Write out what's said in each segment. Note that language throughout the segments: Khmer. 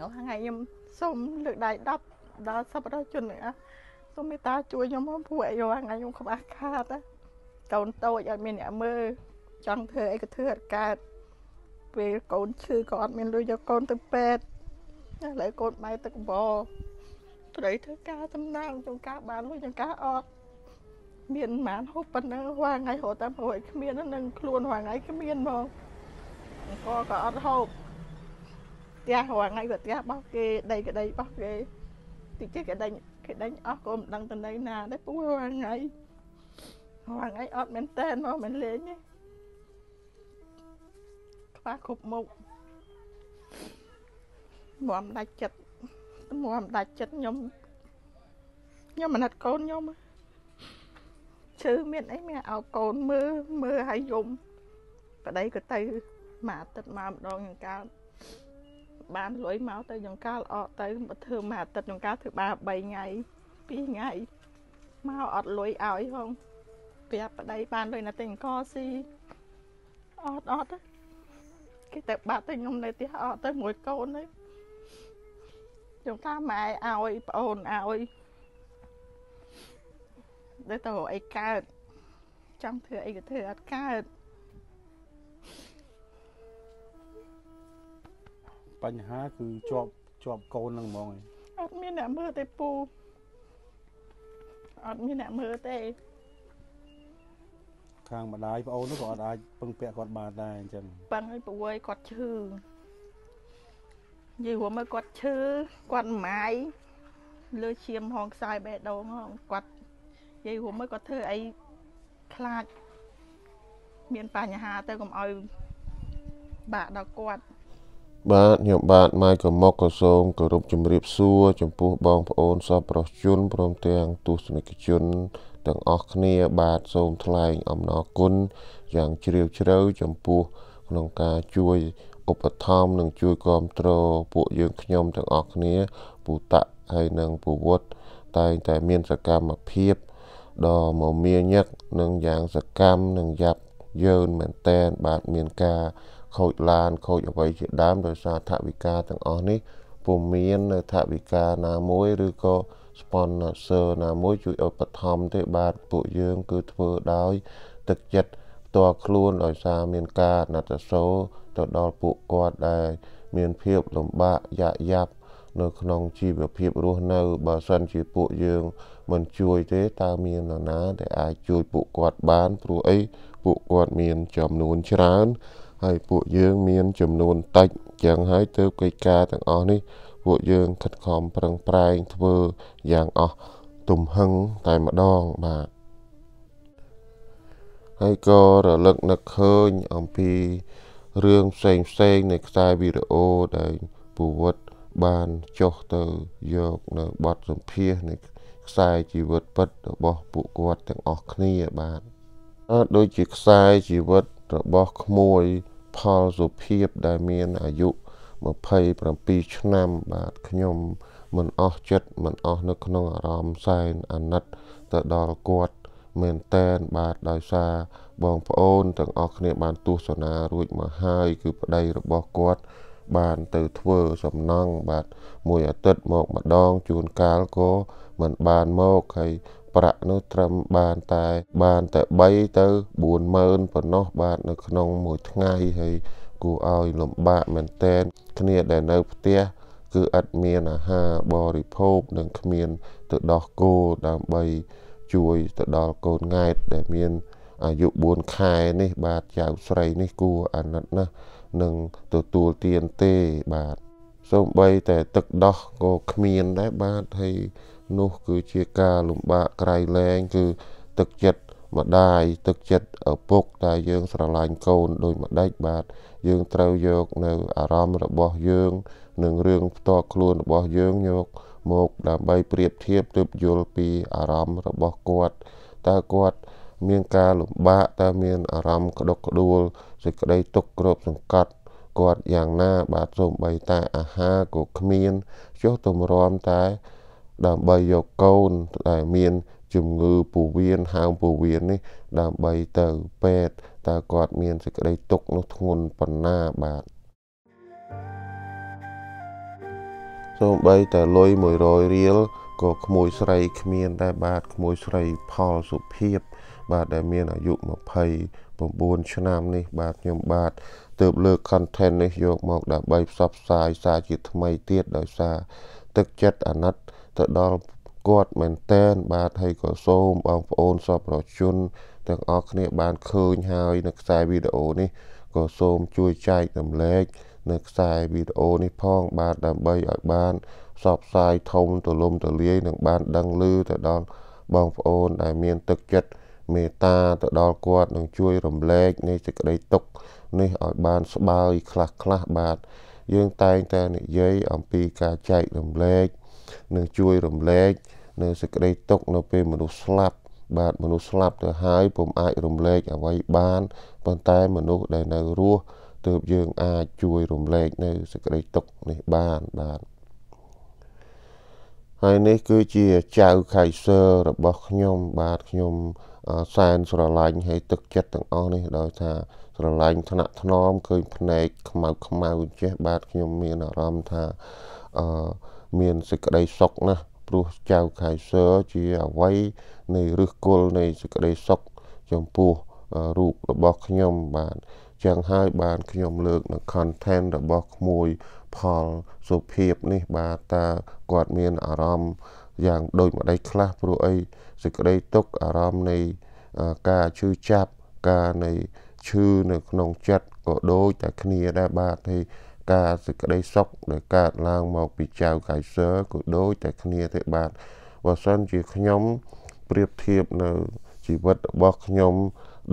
រាល់ថ្ងៃខ្ញុំសូមលើកដៃ10ដល់សប្បុរសជនទាំងអស់សូមមេត្តាជួយខ្ញុំផងព្រោះអីរាល់ថ្ងៃខ្ញុំខ្វះខាតកូនតូចឲ្យមានអ្នកមើលចង់ធ្វើអីក៏ធ្វើអត់កើតពេលកូនឈឺក៏អត់មានលុយយកកូនទៅពេទ្យឥឡូវកូនបែរទឹកបោត្រីធ្វើការតំណាងចង្ការបានលុយចង្ការអត់មានប្រហែលហូបប៉ុណ្ណឹងរាល់ថ្ងៃរហូតតែប្រហែលគ្មាននឹងខ្លួនរាល់ថ្ងៃគ្មានហ្មងអង្គក៏អត់ហូបផ្ទះរាល់ថ្ងៃក៏ផ្ទះបោះគេដីក្តីបោះគេតិចគេដេញគេដេញអស់ក៏មិនដឹងទៅនៅណាដែរពូរាល់ថ្ងៃរាល់ថ្ងៃអត់មែនតែនមកមិនលេងទេខ្វះគ្រប់មុខមមដាច់ចិត្តមមដាច់ចិត្តខ្ញុំខ្ញុំអាណិតកូនខ្ញុំឈឺមានអីមានឲ្យកូនមើលមើលឲ្យយំប្តីក៏ទៅមួយអាទិត្យមកម្ដងយ៉ាងកើតបានលុយមកទៅចង្ការល្អទៅធ្វើមួយអាទិត្យចង្ការធ្វើបា3ថ្ងៃ2ថ្ងៃមកអត់លុយឲ្យហងប្រាប់ប្តីបានលុយណាទិញអង្ករស៊ីអត់អត់គេទៅបាត់ទៅខ្ញុំនៅផ្ទះអត់ទៅមួយកូនទៅចង្ការម៉ែឲ្យប្អូនឲ្យទៅទៅអីកើតចង់ធ្វើអីក៏ធ្វើអត់កើតបញ្ហាគឺជាប់ជាប់កូននឹងហ្មងឯងអត់មានអ្នកមើលទេពូអត់មានអ្នកមើលទេខាងម្ដាយប្អូននោះក៏អត់អាចពឹងពាក់គាត់បានដែរអញ្ចឹងពឹងឲ្យពួយគាត់ឈឺនិយាយរួមមកគាត់ឈឺគាត់ម៉ាយលើឈាមហងខ្សែបេះដូងហងគាត់និយាយរួមមកគាត់ធ្វើអីខ្លាចមានបញ្ហាទៅកុំឲ្យបាក់ដល់គាត់បាទខ្ញុំបាទម៉ាយកមុកក៏សូមគោរពជំរាបសួរ ចំពោះបងប្អូនសប្បុរសជនព្រមទាំងទស្សនិកជនទាំងអស់គ្នា បាទសូមថ្លែងអំណរគុណយ៉ាងជ្រាលជ្រៅចំពោះក្នុងការជួយឧបត្ថម្ភនិងជួយគ្រប់គ្រងពួកយើងខ្ញុំទាំងអស់គ្នាពូតៈហើយនិងពូវុតតែងតែមានសកម្មភាពដ៏មមាញឹកនិងយ៉ាងសកម្មនិងយ៉ាប់យឺនមែនតែនបាទមានការខូចឡានខូចអ្វីជាដើមដោយសារថវិកាទាំងអស់នេះពុំមាននៅថវិកាណាមួយឬក៏ sponsor ណាមួយជួយឧបត្ថម្ភទេបាទពួកយើងគឺធ្វើដោយទឹកចិត្តផ្ទាល់ខ្លួនដោយសារមានការអណត្តសោទៅដល់ពួកគាត់ដែលមានភាពលំបាកយ៉ាក់យ៉ាប់ នៅក្នុងជីវភាពរស់នៅបើសិនជាពួកយើង មិនជួយទេតើមាននរណា ដែលអាចជួយពួកគាត់បានព្រោះអីពួកគាត់មានចំនួនច្រើនហើយពួកយើងមានចំនួន តិចចឹងហើយទើបកិច្ចការទាំងអស់នេះពួកយើងខិតខំប្រឹងប្រែងធ្វើយ៉ាងអស់ទំហឹងតែម្ដងបាទហើយក៏រលឹកនឹកឃើញអំពីរឿងផ្សេងផ្សេងនៃខ្សែវីដេអូដែលពូវត្តបានចុះទៅយកនៅបទសម្ភាសនៃខ្សែជីវិតពិតរបស់ពួកគាត់ទាំងអស់គ្នាបាទដូចជាខ្សែជីវិតរបស់ក្មួយ ផលសុភាពដែលមានអាយុ27ឆ្នាំ បាទខ្ញុំ មិនអស់ចិត្តមិនអស់នៅក្នុងអារម្មណ៍សែនអាណិត ទៅដល់គាត់មែនតែនបាទដោយសារបងប្អូនទាំងអស់គ្នាបានទស្សនារួចមកហើយគឺប្តីរបស់គាត់បានទៅធ្វើសំណង់បាទមួយអាទិត្យមកម្ដងជួនកាលក៏មិនបានមកហើយប្រាក់នោះត្រឹមបានតែ បានតែ3ទៅ40000ប៉ុណ្ណោះបាទនៅក្នុងមួយថ្ងៃហើយគួរឲ្យលំបាកមែនតែន គ្នាដែលនៅផ្ទះគឺឥតមានអាហារបរិភោគនិងគ្មានទៅដោះគោដើម្បី ជួយទៅដល់កូនង៉ែតដែលមានអាយុ4ខែនេះ បាទចៅស្រីនេះគួរអាណិតណាស់នឹងទទួលទានទេបាទសូម្បីតែទឹកដោះក៏គ្មានដែរបាទហើយនោះគឺជាការលំបាកក្រៃលែងគឺទឹកចិត្តម្ដាយទឹកចិត្តឪពុកតែយើងស្រឡាញ់កូនដោយម្ដេចបាទយើងត្រូវយកនៅអារម្មណ៍របស់យើងនិងរឿងផ្ទាល់ខ្លួនរបស់យើងយកមកដើម្បីប្រៀបធៀបទើបយល់ពីអារម្មណ៍របស់គាត់តើគាត់មានការលំបាកតើមានអារម្មណ៍ក្តុកក្តួលសេចក្តីទុក្ខគ្របសង្កត់គាត់យ៉ាងណាបាទសូម្បីតែអាហារក៏គ្មានចុះទម្រាំតែដើម្បីយកកូនដែលមាន ជំងឺពោះវៀនហើមពោះវៀននេះដើម្បីទៅពេទ្យតើគាត់មានសេចក្តីទុក្ខនោះធ្ងន់ប៉ុណ្ណាបាទសូម្បីតែលុយ100រៀលក៏ក្មួយស្រីគ្មាន ដែរបាទក្មួយស្រីផលសុភាពបាទដែលមានអាយុ29ឆ្នាំនេះបាទខ្ញុំបាទទៅ លើ content នេះយក មកដើម្បីផ្សព្វផ្សាយសារជាថ្មីទៀតដោយសារទឹកចិត្តអាណត្តិទៅដល់គាត់មែនតែនបាទហើយក៏សូមបងប្អូនសពរជនទាំងអស់គ្នាបានឃើញហើយនៅខ្សែវីដេអូនេះក៏សូមជួយចែករំលែកនៅខ្សែវីដេអូនេះផង បាទដើម្បីឲ្យបានផ្សព្វផ្សាយធំទូលំទូលាយនិងបានដឹងឮទៅដល់បងប្អូនដែលមានទឹកចិត្តមេត្តាទៅដល់គាត់នឹងជួយរំលែកនៃសេចក្តីទុក្ខនេះឲ្យបានស្បើយខ្លះខ្លះបាទយើងតែងតែនិយាយអំពីការចែករំលែកនឹងជួយរំលែកនៅសេចក្តីទុកនៅពេលមនុស្សស្លាប់បាទមនុស្សស្លាប់ទៅហើយពុំអាច រំលែកអ្វីបានប៉ុន្តែមនុស្សដែលនៅរស់ទើបយើង អាចជួយរំលែកនៅសេចក្តីទុកនេះបានបាទហើយនេះគឺជាចៅខៃសឺរបស់ខ្ញុំ បាទខ្ញុំសែនស្រឡាញ់ហើយទឹកចិត្តទាំងអស់នេះដោយថា ស្រឡាញ់ថ្នាក់ថ្នមឃើញភ្នែកខ្មៅ ខ្មៅចេះបាទខ្ញុំមានអារម្មណ៍ថាអឺមានសេចក្តីសុខណាស់ព្រោះចៅខៃសឺជាអវ័យនៃឫសគល់នៃសេចក្តីសុខចំពោះរូបរបស់ខ្ញុំ បាទចឹងហើយបានខ្ញុំលើកនៅ content របស់ក្មួយផលសុភាពនេះ បាទតើគាត់មាន អារម្មណ៍យ៉ាងដូចម្ដេចខ្លះព្រោះអីសេចក្តីទុកអារម្មណ៍នៃការឈឺចាប់ការនៃឈឺនៅក្នុងចិត្តក៏ដូចតែគ្នាដែរបាទហើយការសេចក្តីសុខដែលកើតឡើងមកពីចៅកៃសឺក៏ដូចតែគ្នាទេបាទបើសិនជាខ្ញុំប្រៀបធៀបនៅជីវិតរបស់ខ្ញុំ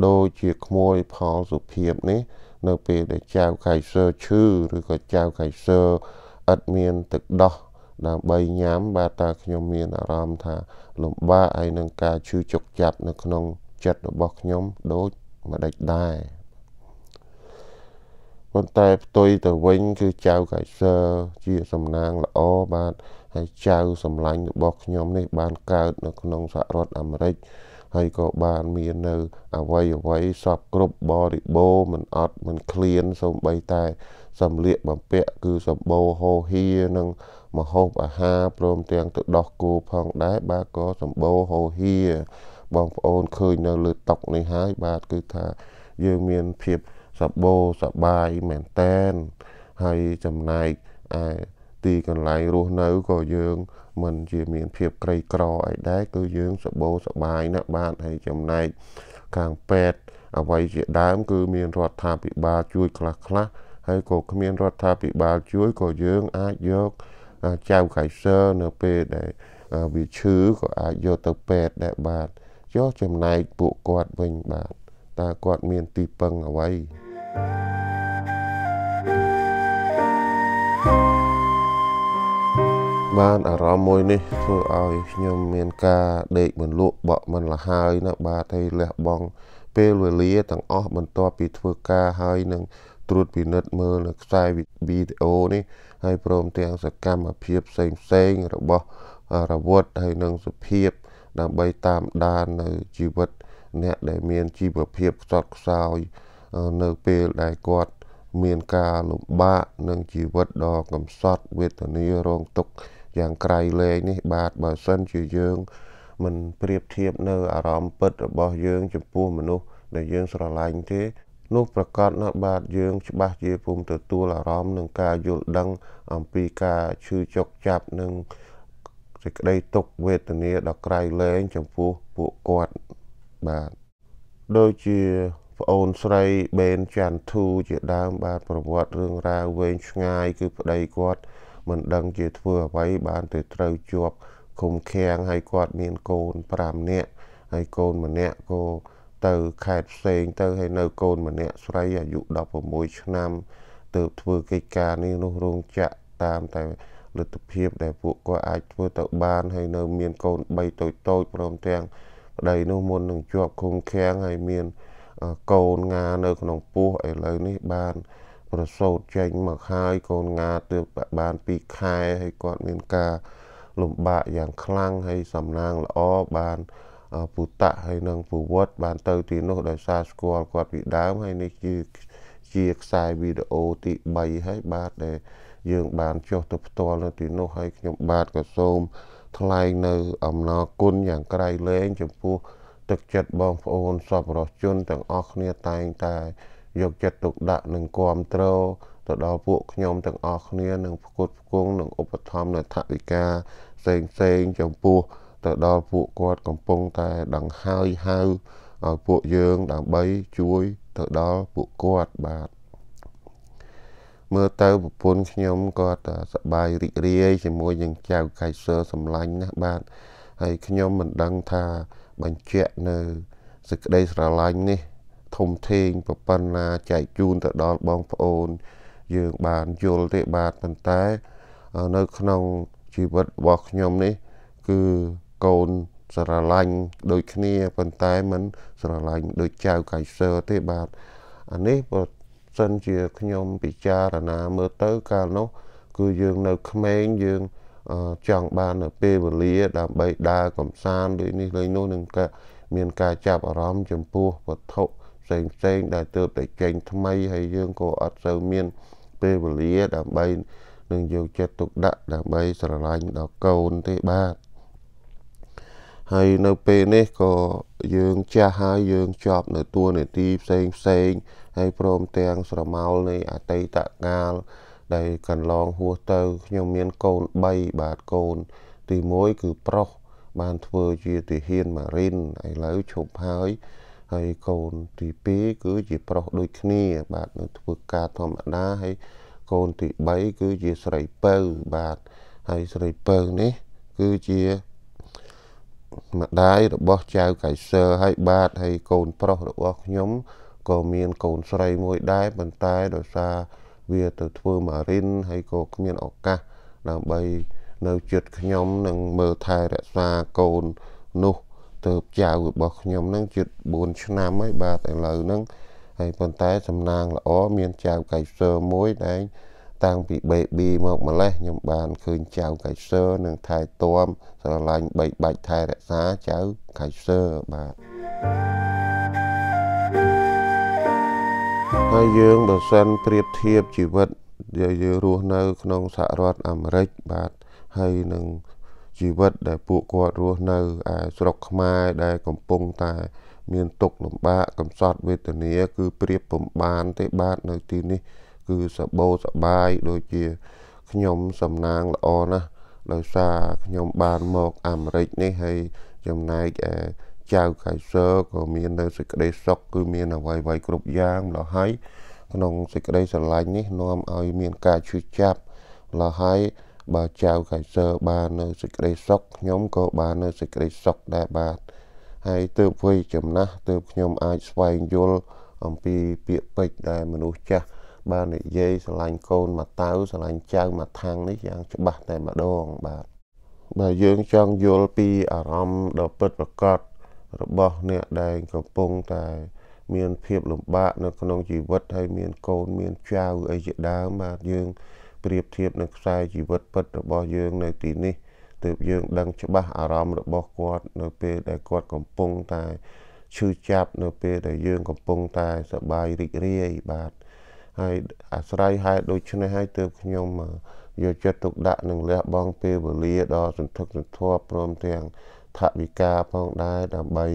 ដូចជាក្មួយផលសុភាពនេះ នៅពេលដែលចៅកៃសឺឈឺឬក៏ចៅកៃសឺអត់មានទឹកដោះដើម្បីញ៉ាំបាទតើខ្ញុំមានអារម្មណ៍ថាលំបាកហើយនឹងការឈឺចុកចាប់នៅក្នុងចិត្តរបស់ខ្ញុំដូចម្ដេចដែរប៉ុន្តែផ្ទុយទៅវិញគឺចៅកៃសឺជាសំណាងល្អបាទហើយចៅសម្លាញ់របស់ខ្ញុំនេះបានកើតនៅក្នុងសហរដ្ឋអាមេរិកហើយក៏បានមាននៅ អវ័យអវ័យសពគ្រប់បរិបូរមិនអត់មិនឃ្លានសូម្បីតែសម្លៀកបំពាក់គឺសម្បូរហោហៀនិងមហូបអាហារព្រមទាំងទឹកដោះគោផងដែរបាទក៏សម្បូរហោហៀបងប្អូនឃើញនៅ លើតុនេះហើយបាទគឺថាយើងមានភាពសបោសបាយមែនតែនហើយចំណែកឯទីកន្លែងរស់នៅក៏យើង មិនជាមានភាពក្រីក្រអីដែរគឺយើងសបោសបាយណាស់បានហើយចំណែកខាងពេទ្យអ្វីជាដើម គឺមានរដ្ឋាភិបាលជួយខ្លះខ្លះហើយក៏គ្មានរដ្ឋាភិបាលជួយក៏យើង អាចយកចៅកៃសឺនៅពេលដែលវាឈឺក៏អាចយកទៅពេទ្យដែរបាទយកចំណែកពួកគាត់វិញបាទតើគាត់មានទីពឹងអ្វីបានអារម្មណ៍មួយនេះធ្វើឲ្យខ្ញុំមានការដេកមិនលក់បក់មិនលហើយណាបាទហើយលះបង់ពេលវេលាទាំងអស់បន្ទាប់ពីធ្វើការហើយនឹងត្រួតពិនិត្យមើលនៅខ្សែវីដេអូនេះហើយព្រមទាំងសកម្មភាពផ្សេងផ្សេងរបស់រវត្តហើយនឹងសុភាពដើម្បីតាមដាននៅជីវិតអ្នកដែលមានជីវភាពខ្សត់ខ្សោយនៅពេលដែលគាត់មានការលំបាកនឹងជីវិតដ៏កំសត់វេទនារងទុក្ខយ៉ាងក្រៃលែងនេះបាទបើសិនជាយើង មិនប្រៀបធៀបនៅអារម្មណ៍ពិត របស់យើង ចំពោះមនុស្សដែលយើងស្រឡាញ់ទេនោះប្រកាសណាស់បាទយើងច្បាស់ជាពុំទទួលអារម្មណ៍នឹងការយល់ដឹងអំពីការឈឺចុកចាប់និងសេចក្តីទុក្ខវេទនាដ៏ក្រៃលែងចំពោះពួកគាត់បាទដូចជាប្អូនស្រីបេនចាន់ធូជាដើមបាទប្រវត្តិរឿងរ៉ាវវែងឆ្ងាយគឺប្តីគាត់មិនដឹងជាធ្វើអ្វីបាន ទៅត្រូវជាប់គុំឃាំងហើយគាត់មានកូន5នាក់ហើយកូនម្នាក់ក៏ទៅខេត្តផ្សេងទៅហើយនៅកូនម្នាក់ស្រីអាយុ16ឆ្នាំទើបធ្វើកិច្ចការនេះនោះរោងចក្រតាមតែលទ្ធភាពដែលពួកគាត់អាចធ្វើទៅបានហើយនៅមានកូន3តូចតូចព្រមទាំងប្តីនោះមុននឹងជាប់ឃុំឃាំងហើយមានកូនងានៅ ក្នុងពោះឥឡូវនេះបានប្រសូតចេញមកហើយកូនងាទើបបាន2ខែហើយគាត់មានការលំបាកយ៉ាងខ្លាំងហើយសំណាងល្អបានពូតៈហើយនិងពូវត្តបានទៅទីនោះដោយសារស្គាល់គាត់ពីដើមហើយនេះគឺជាខ្សែវីដេអូទី3ហើយបាទដែលយើង បានចុះទៅផ្ទាល់នៅទីនោះហើយខ្ញុំបាទក៏សូមថ្លែងនៅ អំណរគុណយ៉ាងក្រៃលែងចំពោះទឹកចិត្តបងប្អូនសប្បុរសជនទាំងអស់គ្នាតែងតែយកចិត្តទុកដាក់និងគ្រប់គ្រងទៅដល់ពួកខ្ញុំទាំងអស់គ្នានិងផ្គត់ផ្គង់និងឧបត្ថម្ភនៅថវិកាផ្សេងផ្សេងចំពោះទៅដល់ពួកគាត់កំពុងតែដង្ហើយហៅឲ្យពួកយើងដើម្បីជួយ ទៅដល់ពួកគាត់បាទមើលទៅប្រពន្ធខ្ញុំគាត់សប្បាយរីករាយជាមួយនឹងចៅកៃសឺសម្លាញ់ណាស់បាទហើយខ្ញុំមិនដឹងថាបញ្ជាក់នៅសេចក្តីស្រឡាញ់នេះធំធេងប្រពន្ធណាចែកជូនទៅដល់បងប្អូន យើងបានយល់ទេបាទប៉ុន្តែ នៅក្នុងជីវិតរបស់ខ្ញុំនេះ គឺកូនស្រឡាញ់ដូចគ្នាប៉ុន្តែមិនស្រឡាញ់ដូចចៅកៃសើទេបាទអានេះបើសិនជាខ្ញុំពិចារណាមើលទៅកាលនោះ គឺយើងនៅក្មេងយើងចង់បាននៅពេលវេលាដើម្បីដើរកំសាន្តដូចនេះលេងនោះនឹងក៏មានការចាប់អារម្មណ៍ចំពោះវត្ថុផ្សេងផ្សេងដែលទើបតែចេញថ្មីហើយយើងក៏អត់សូវមានពេលវេលាដើម្បីនឹងយកចិត្តទុកដាក់ដើម្បីស្រឡាញ់ដល់កូនទេបាទហើយនៅពេលនេះក៏យើងចាស់ហើយយើងជាប់ នៅតួនាទីផ្សេងផ្សេងហើយព្រមទាំងស្រមោលនៃអតីតកាលដែលកន្លងហួសទៅខ្ញុំមានកូន3បាទកូន ទី1គឺប្រុសបានធ្វើជាទាហានម៉ារីនឥឡូវឈប់ហើយហើយកូនទី2គឺជាប្រុសដូចគ្នា បាទនៅធ្វើការធម្មតាហើយកូនទី3គឺជាស្រីពៅបាទហើយស្រីពៅនេះគឺជាម្ដាយរបស់ចៅកៃសឺហើយបាទហើយកូនប្រុសរបស់ខ្ញុំក៏មានកូនស្រីមួយដែរប៉ុន្តែដោយសារវាទៅធ្វើម៉ារីនហើយក៏គ្មានឱកាសដើម្បីនៅជិតខ្ញុំនឹងមើលថែរក្សាកូននោះទៅចៅរបស់ខ្ញុំនឹងជិត4ឆ្នាំហើយបាទឥឡូវហ្នឹងហើយប៉ុន្តែសំណាងល្អមានចៅកៃសឺមួយដែលតាំងពី baby មកម្លេះខ្ញុំបានឃើញចៅកៃសឺនឹងថែទាំស្រឡាញ់បីបាច់ថែរក្សាចៅកៃសឺបាទហើយយើងបើសិនប្រៀបធៀបជីវិតយើងរស់នៅក្នុងសហរដ្ឋអាមេរិកបាទហើយនឹងជីវិតដែលពួកគាត់រស់នៅឯស្រុកខ្មែរដែលកំពុងតែមានទុក្ខលំបាកកំសត់វេទនា គឺប្រៀបពំបានទេបាទនៅទីនេះ គឺសបោសបាយដូចជាខ្ញុំសំណាងល្អណាស់ដោយសារខ្ញុំបានមកអាមេរិកនេះហើយចំណែកឯចៅកៃសឺក៏មាននៅសេចក្តីសុខគឺមានអ្វីអ្វីគ្រប់យ៉ាងលហើយក្នុងសេចក្តីស្រឡាញ់នេះនាំឲ្យមានការឈឺចាប់លហើយបើចៅកៃសឺបាននៅសេចក្តីសុខខ្ញុំក៏បាននៅសេចក្តីសុខដែរបាទហើយទើបវ័យចំណាស់ទើបខ្ញុំអាចស្វែងយល់អំពីពាក្យពេចន៍ដែលមនុស្សចាស់បាននិយាយស្រឡាញ់កូនមកតៅស្រឡាញ់ចៅមកខាងនេះយ៉ាងច្បាស់តែម្ដងបាទបើយើងចង់យល់ពីអារម្មណ៍ដ៏ពិតប្រាកដរបស់អ្នកដែលកំពុងតែមានភាពលំបាកនៅ ក្នុងជីវិតហើយមានកូនមានចៅអីជាដើមបាទយើងប្រៀបធៀបនឹងខ្សែជីវិតពិតរបស់យើងនៅទីនេះទើបយើងដឹងច្បាស់អារម្មណ៍របស់គាត់នៅពេលដែលគាត់កំពុងតែឈឺចាប់នៅពេលដែលយើងកំពុងតែសប្បាយរីករាយបាទហើយអាស្រ័យហេតុដូច្នេះហើយទើបខ្ញុំយកចិត្តទុកដាក់នឹងលះបង់ពេលវេលាដ៏សន្ធឹកសន្ធាប់ព្រមទាំងថវិកាផងដែរដើម្បី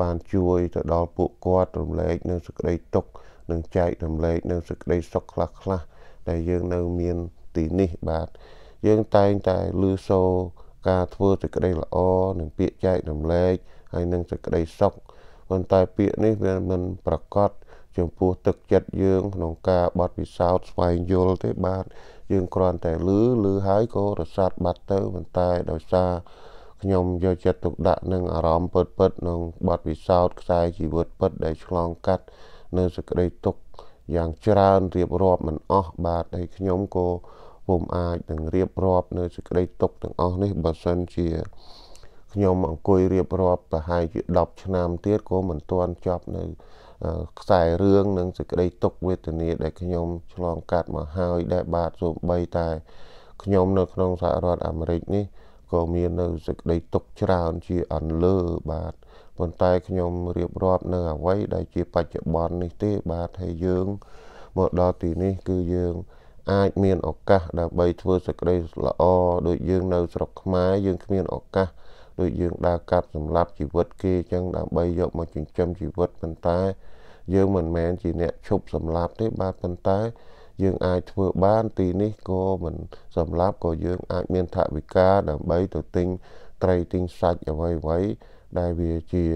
បានជួយទៅដល់ពួកគាត់រំលែកនៅសេចក្តីទុក្ខនិងចែករំលែកនៅសេចក្តីសុខខ្លះៗដែលយើងនៅមានទីនេះបាទយើងតែងតែលឺសូរការធ្វើសេចក្តីល្អនិងពាក្យចែករំលែកហើយនិងសេចក្តីសុខប៉ុន្តែពាក្យនេះវាមិនប្រកបចំពោះទឹកចិត្តយើងក្នុងការបត់ពិសោធន៍ស្វែងយល់ទេបាទយើងគ្រាន់តែឮឮហើយក៏រសាត់បាត់ទៅប៉ុន្តែដោយសារខ្ញុំយកចិត្តទុកដាក់នឹងអារម្មណ៍ពិតពិតក្នុងបទពិសោធន៍ខ្សែជីវិតពិត ដែលឆ្លងកាត់នៅសក្តិទុកយ៉ាងច្រើនរៀបរាប់មិនអស់បាទហើយខ្ញុំក៏ពុំអាចនឹងរៀបរាប់ នៅសេចក្តីទុកទាំងអស់នេះបើសិនជាខ្ញុំអង្គុយរៀបរាប់ប្រហែលជា10ឆ្នាំទៀតក៏មិនទាន់ចប់នៅខ្សែរឿងនិងសេចក្តីទុកវេទនាដែលខ្ញុំឆ្លងកាត់មកហើយដែលបាទសូម្បីតែខ្ញុំនៅក្នុងសហរដ្ឋអាមេរិកនេះក៏មាននៅសេចក្តីទុកច្រើនជាអន្លើបាទប៉ុន្តែខ្ញុំរៀបរាប់នៅអ្វីដែលជា បច្ចុប្បន្ននេះទេ បាទហើយយើងមកដល់ទីនេះ គឺយើងអាចមានឱកាស ដើម្បីធ្វើសេចក្តីល្អដូចយើងនៅស្រុកខ្មែរយើងគ្មានឱកាសដូចយើងដើរកាត់សម្លាប់ជីវិតគេអញ្ចឹងដើម្បីយកមកចិញ្ចឹមជីវិតប៉ុន្តែយើងមិនមែនជាអ្នកឈប់សម្លាប់ទេ បាទប៉ុន្តែយើងអាចធ្វើបានទីនេះក៏មិនសម្រាប់ក៏យើងអាចមានថវិកាដើម្បីទៅទិញត្រីទិញសាច់អ្វីៗដែលវាជារ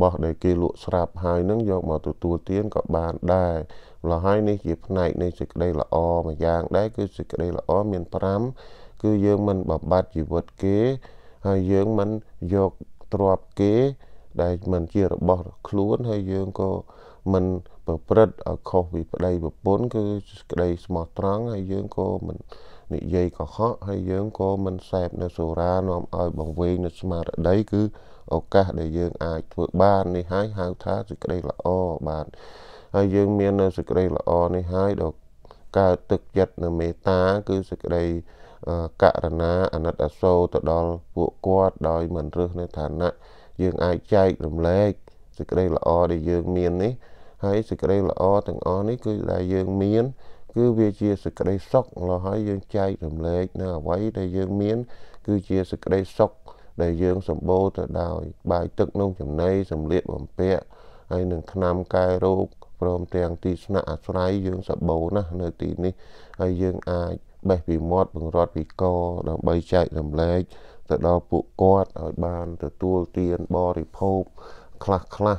បស់ដែលគេលក់ស្រាប់ហើយនឹងយកមកទទួលទានក៏បានដែរលហើយនេះជាផ្នែកនៃសេចក្តីល្អមួយយ៉ាងដែរគឺសេចក្តីល្អមាន5គឺយើងមិនបបាត់ជីវិតគេ ហើយយើងមិនយកទ្រព្យគេ ដែលមិនជារបស់ខ្លួនហើយយើងក៏មិនប្រព្រឹត្តឲ្យខុសពីប្តីប្រពន្ធគឺក្តីស្មោះត្រង់ហើយយើងក៏មិននិយាយកុហកហើយយើងក៏មិនសេពនៅសូរានាំឲ្យបង្វេងនៅស្មារតីគឺឱកាសដែលយើងអាចធ្វើបាននេះហើយហៅថាសេចក្តីល្អបាទហើយយើងមាននៅសេចក្តីល្អនេះហើយដល់កើតទឹកចិត្តនៅមេត្តា គឺសេចក្តីករណាអាណិតអាសូរទៅដល់ពួកគាត់ដោយមិនរើសនៅឋានៈយើងអាចចែករំលែកសេចក្តីល្អដែលយើងមាននេះហើយសេចក្តីល្អទាំងអស់នេះគឺដែលយើងមាន គឺវាជាសេចក្តីសុខឡោះហើយយើងចែករំលែកនៅអ្វីដែលយើងមានគឺជាសេចក្តីសុខដែលយើងសម្បូរទៅដោយបាយទឹកនំចំណីសម្លៀកបំពាក់ហើយនឹងថ្នាំកែរោគព្រមទាំងទីស្នាក់អាស្រ័យយើងសបោណាស់នៅទីនេះហើយយើងអាចបេះពីមាត់បង្រត់ពីកដើម្បីចែករំលែកទៅដល់ពួកគាត់ឲ្យបានទទួលទានបរិភោគខ្លះខ្លះ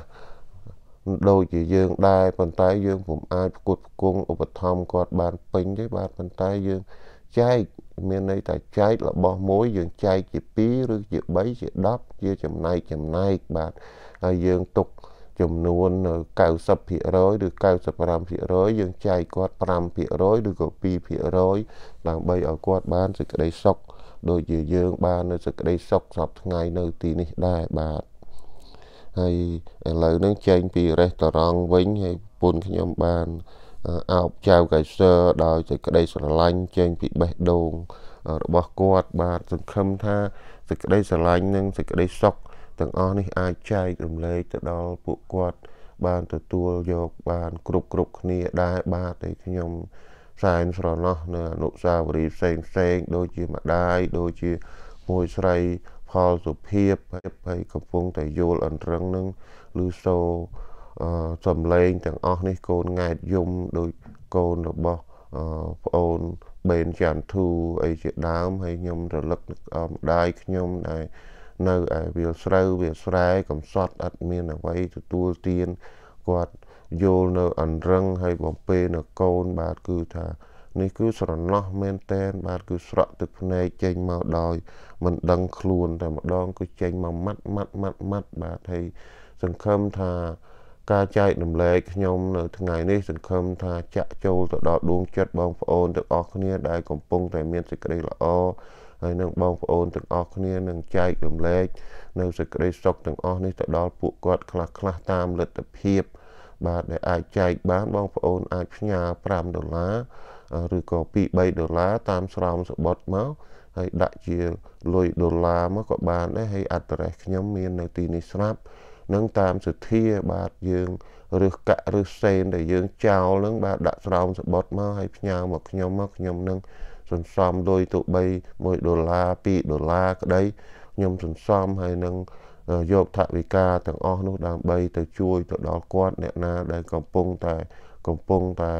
ដូចជាយើងដែរប៉ុន្តែយើងពុំអាចផ្គត់ផ្គង់ឧបត្ថម្ភគាត់បានពេញទេបាទប៉ុន្តែយើងចែកមានន័យថាចែករបស់មួយយើងចែកជា2ឬជា3ជា10ជាចំណែកចំណែកបាទហើយយើងទុកចំនួន90%ឬ95%យើងចែកគាត់5%ឬក៏2%ដើម្បីឲ្យគាត់បានសេចក្តីសុខដូចជាយើងបាននៅសេចក្តីសុខសពថ្ងៃនៅទីនេះដែរបាទហើយឥឡូវហ្នឹងចេញពីរេស្តូរ៉ង់វិញហើយប្រពន្ធខ្ញុំបានអោបចៅកៃសឺដោយសេចក្តីស្រឡាញ់ចេញពីបេះដូងរបស់គាត់បាទសង្ឃឹមថាសេចក្តីស្រឡាញ់និងសេចក្តីសុខទាំងអស់នេះអាចចែករំលែកទៅដល់ពួកគាត់បានទទួលយកបានគ្រប់គ្រប់គ្នាដែរបាទហើយខ្ញុំសែនស្រណោះនៅអនុសាវរីយ៍ផ្សេងផ្សេង ដូចជាម្ដាយដូចជាមួយស្រីផលសុភាពហើយកំពុងតែយល់អន្រឹងនឹងឬសូសំឡេងទាំងអស់នេះកូនង៉ែតយំដោយកូនរបស់ប្អូនបេនចាន់ធូអីជាដើមហើយខ្ញុំរលឹកម្ដាយខ្ញុំដែលនៅឯវាលស្រូវវាលស្រែកំសត់អត់មានអ្វីទទួលទានគាត់យល់នៅ អន្រឹងហើយបំពេនៅកូនបាទគឺថានេះគឺស្រណោះមែនតែនបាទគឺស្រក់ទឹកភ្នែកចេញមកដោយ មិនដឹងខ្លួនតែម្ដងគឺចេញមកម៉ាត់ម៉ាត់ម៉ាត់ម៉ាត់បាទហើយសង្ឃឹមថាការចែករំលែកខ្ញុំនៅថ្ងៃនេះសង្ឃឹមថាចាក់ចូលទៅដល់ដួងចិត្តបងប្អូនទាំងអស់គ្នាដែលកំពុងតែមានសេចក្តីល្អហើយនឹងបងប្អូនទាំងអស់គ្នានឹងចែករំលែកនៅសេចក្តីសុខទាំងអស់នេះទៅដល់ពួកគាត់ខ្លះខ្លះតាមលទ្ធភាព បាទដែលអាចចែកបានបងប្អូន អាចផ្ញើ5ដុល្លារឬក៏2 3ដុល្លារតាមស្រោមសបុតមកហើយដាក់ជាលុយដុល្លារមកក៏បានដែរហើយអត្តរេសខ្ញុំមាននៅទីនេះស្រាប់នឹងតាមសទ្ធាបាទយើងរឹសកាក់ឬសេនដែលយើងចោលនឹងបាទដាក់ស្រោមសបុតមកហើយផ្ញើមកខ្ញុំមកខ្ញុំនឹងសន្សំលុយទៅ3 1ដុល្លារ2ដុល្លារក្តីខ្ញុំសន្សំហើយនឹងយកថវិកាទាំងអស់នោះដើម្បីទៅជួយទៅដល់គាត់អ្នកណាដែលកំពុងតែកំពុងតែ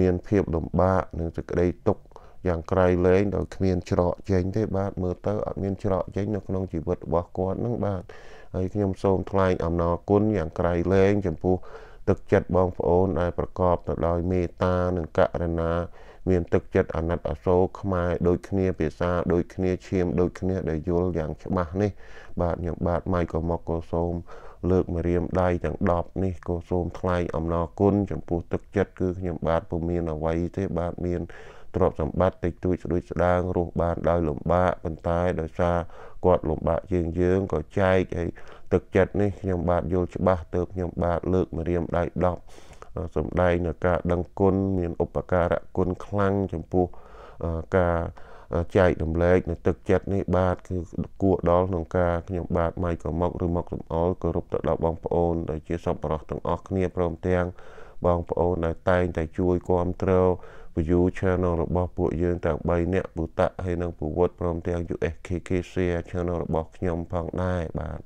មានភាពលំបាកនិងសេចក្តីទុក្ខយ៉ាងក្រៃលែងដោយគ្មានច្រកចេញទេបាទមើលទៅអត់មានច្រកចេញនៅក្នុងជីវិតរបស់គាត់នឹងបាទហើយខ្ញុំសូមថ្លែងអំណរគុណយ៉ាងក្រៃលែងចំពោះទឹកចិត្តបងប្អូនដែលប្រកបទៅដោយមេត្តានិងករុណា មានទឹកចិត្តអាណិតអាសូរខ្មែរដូចគ្នាភាសាដូចគ្នាឈាមដូចគ្នាដែលយល់យ៉ាងច្បាស់នេះ បាទខ្ញុំបាទម៉ៃក៏មកក៏សូមលើកមករៀមដៃទាំង10នេះក៏សូមថ្លែងអំណរគុណចំពោះទឹកចិត្តគឺខ្ញុំបាទពុំមានអ្វីទេបាទមានទ្រព្យសម្បត្តិតិចតួចស្ដួយស្ដាងរស់បានដោយលំបាកប៉ុន្តែដោយសារគាត់លំបាកជាងយើងក៏ចែកហើយទឹកចិត្តនេះខ្ញុំបាទយល់ច្បាស់ទៅខ្ញុំបាទលើកមករៀមដៃ10សំដែងនៅការដឹងគុណមានឧបការៈគុណខ្លាំងចំពោះការចែករំលែកនៅទឹកចិត្តនេះបាទគឺគួរដល់ក្នុងការខ្ញុំបាទម៉ៃក៏មកឬមកសំអល់គោរពទៅដល់បងប្អូនដែលជាសពរោះទាំងអស់គ្នាព្រមទាំងបងប្អូនដែលតែងតែជួយគ្រប់គ្រង view channel របស់ពួកយើងទាំង3នាក់ពូតាក់ហើយនិងពូវុតព្រមទាំង USKK share channel របស់ខ្ញុំផងដែរបាទ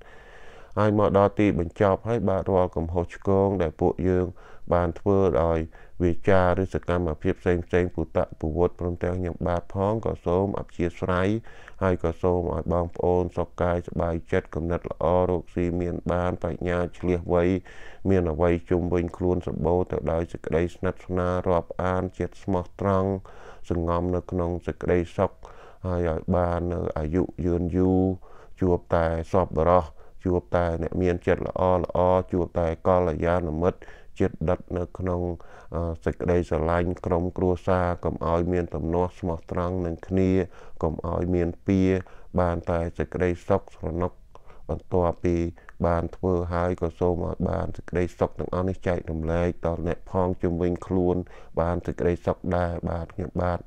ហើយមកដល់ទីបញ្ចប់ហើយបាទរាល់កំហុសឆ្គងដែលពួកយើងបានធ្វើដោយវាចាឬសកម្មភាពផ្សេងផ្សេងពុតៈពវត្តព្រមទាំងខ្ញុំបាទផងក៏សូមអព្យាស្រ័យហើយក៏សូមឲ្យបងប្អូនសុខកាយសบายចិត្តគំនិតល្អរោគស៊ីមាន បានបញ្ញាឆ្លៀសវៃមានអវ័យជុំវិញខ្លួនសម្បូរទៅដោយសេចក្តីស្និទ្ធស្នាលរាប់អានចិត្តស្មោះត្រង់សង្ងំនៅក្នុងសេចក្តីសុខហើយឲ្យបាននៅអាយុយឺនយូរជួបតែសពបរោះជួបតែអ្នកមានចិត្តល្អល្អជួបតែកល្យាណមិត្តជាតិដិតនៅក្នុងសេចក្តីស្រឡាញ់ក្រុមគ្រួសារកុំឲ្យមានទំនាស់ស្មោះត្រង់នឹងគ្នាកុំឲ្យមានពៀបានតែសេចក្តីសុខស្រណុក បន្ទាប់ពី បានធ្វើហើយក៏សូមឲ្យបានសេចក្តីសុខទាំងអស់នេះចែករំលែកដល់អ្នកផង ជំវិញខ្លួន បានសេចក្តីសុខដែរបាទខ្ញុំបាទ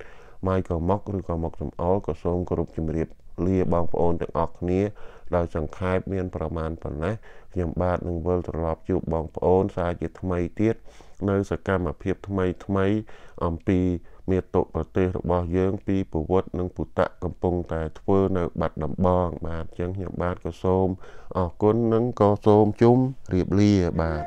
ម៉ៃក៏មកឬក៏មកសំអល់ក៏សូមគោរពជំរាបលាបងប្អូនទាំងអស់គ្នាដោយសង្ខេបមានប្រមាណប៉ុណ្ណេះខ្ញុំបាទនឹងវិលត្រឡប់ជួបបងប្អូនសារជាថ្មីទៀតនៅ សកម្មភាពថ្មីថ្មី អំពី មាតុប្រទេសរបស់យើង ពីប្រវត្តិនិងពុតៈកំពុង តែធ្វើ នៅ បាត់ដំបងបាទអញ្ចឹងខ្ញុំបាទក៏សូមអរគុណនិងក៏សូមជុំរៀបលាបាទ